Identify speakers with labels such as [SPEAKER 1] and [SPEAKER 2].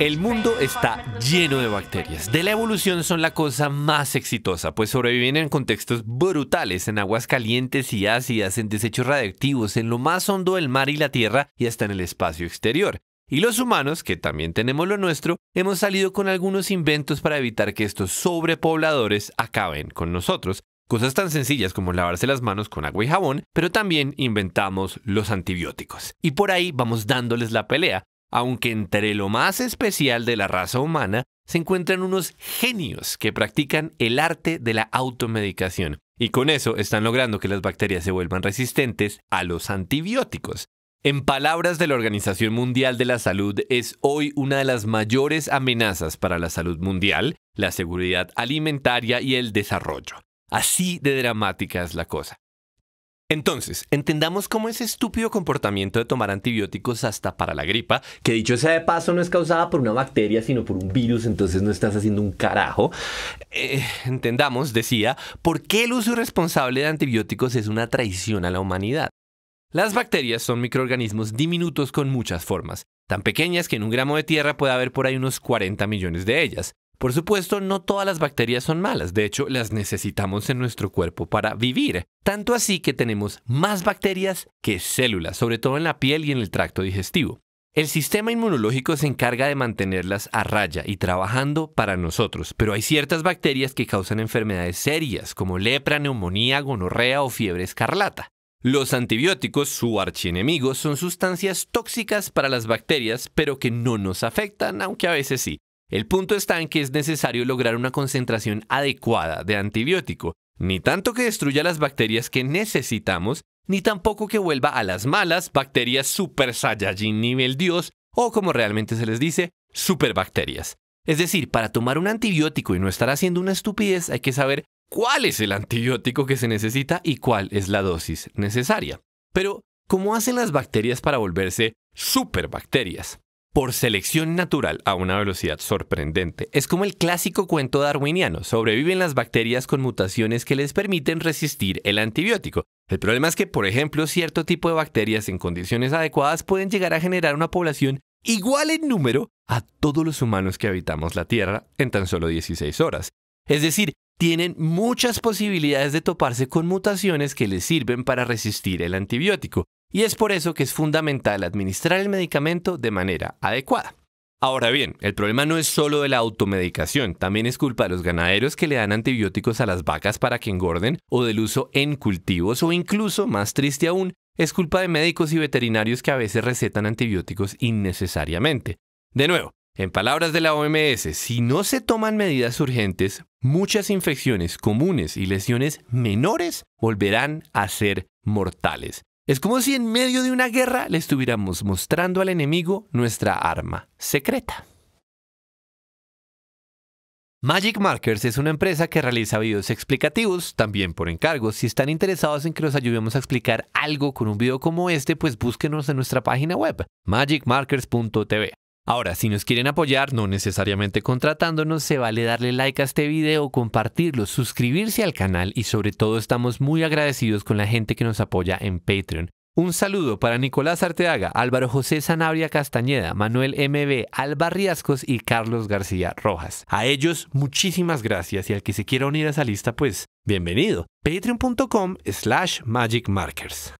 [SPEAKER 1] El mundo está lleno de bacterias. De la evolución son la cosa más exitosa, pues sobreviven en contextos brutales, en aguas calientes y ácidas, en desechos radiactivos, en lo más hondo del mar y la tierra y hasta en el espacio exterior. Y los humanos, que también tenemos lo nuestro, hemos salido con algunos inventos para evitar que estos sobrepobladores acaben con nosotros. Cosas tan sencillas como lavarse las manos con agua y jabón, pero también inventamos los antibióticos. Y por ahí vamos dándoles la pelea, aunque entre lo más especial de la raza humana se encuentran unos genios que practican el arte de la automedicación. Y con eso están logrando que las bacterias se vuelvan resistentes a los antibióticos. En palabras de la Organización Mundial de la Salud, es hoy una de las mayores amenazas para la salud mundial, la seguridad alimentaria y el desarrollo. Así de dramática es la cosa. Entonces, entendamos cómo ese estúpido comportamiento de tomar antibióticos hasta para la gripa, que dicho sea de paso no es causada por una bacteria, sino por un virus, entonces no estás haciendo un carajo. Eh, entendamos, decía, por qué el uso irresponsable de antibióticos es una traición a la humanidad. Las bacterias son microorganismos diminutos con muchas formas, tan pequeñas que en un gramo de tierra puede haber por ahí unos 40 millones de ellas. Por supuesto, no todas las bacterias son malas, de hecho las necesitamos en nuestro cuerpo para vivir. Tanto así que tenemos más bacterias que células, sobre todo en la piel y en el tracto digestivo. El sistema inmunológico se encarga de mantenerlas a raya y trabajando para nosotros, pero hay ciertas bacterias que causan enfermedades serias como lepra, neumonía, gonorrea o fiebre escarlata. Los antibióticos, su archienemigo, son sustancias tóxicas para las bacterias, pero que no nos afectan, aunque a veces sí. El punto está en que es necesario lograr una concentración adecuada de antibiótico, ni tanto que destruya las bacterias que necesitamos, ni tampoco que vuelva a las malas bacterias super saiyajin nivel dios o como realmente se les dice, superbacterias. Es decir, para tomar un antibiótico y no estar haciendo una estupidez hay que saber cuál es el antibiótico que se necesita y cuál es la dosis necesaria. Pero, ¿cómo hacen las bacterias para volverse superbacterias? por selección natural a una velocidad sorprendente. Es como el clásico cuento darwiniano, sobreviven las bacterias con mutaciones que les permiten resistir el antibiótico. El problema es que, por ejemplo, cierto tipo de bacterias en condiciones adecuadas pueden llegar a generar una población igual en número a todos los humanos que habitamos la Tierra en tan solo 16 horas. Es decir, tienen muchas posibilidades de toparse con mutaciones que les sirven para resistir el antibiótico y es por eso que es fundamental administrar el medicamento de manera adecuada. Ahora bien, el problema no es solo de la automedicación, también es culpa de los ganaderos que le dan antibióticos a las vacas para que engorden o del uso en cultivos o incluso, más triste aún, es culpa de médicos y veterinarios que a veces recetan antibióticos innecesariamente. De nuevo, en palabras de la OMS, si no se toman medidas urgentes, muchas infecciones comunes y lesiones menores volverán a ser mortales. Es como si en medio de una guerra le estuviéramos mostrando al enemigo nuestra arma secreta. Magic Markers es una empresa que realiza videos explicativos, también por encargo. Si están interesados en que los ayudemos a explicar algo con un video como este, pues búsquenos en nuestra página web, magicmarkers.tv. Ahora, si nos quieren apoyar, no necesariamente contratándonos, se vale darle like a este video, compartirlo, suscribirse al canal y sobre todo estamos muy agradecidos con la gente que nos apoya en Patreon. Un saludo para Nicolás Arteaga, Álvaro José Sanabria Castañeda, Manuel MB, Alba Riascos y Carlos García Rojas. A ellos muchísimas gracias y al que se quiera unir a esa lista, pues bienvenido. Patreon.com slash Magic Markers.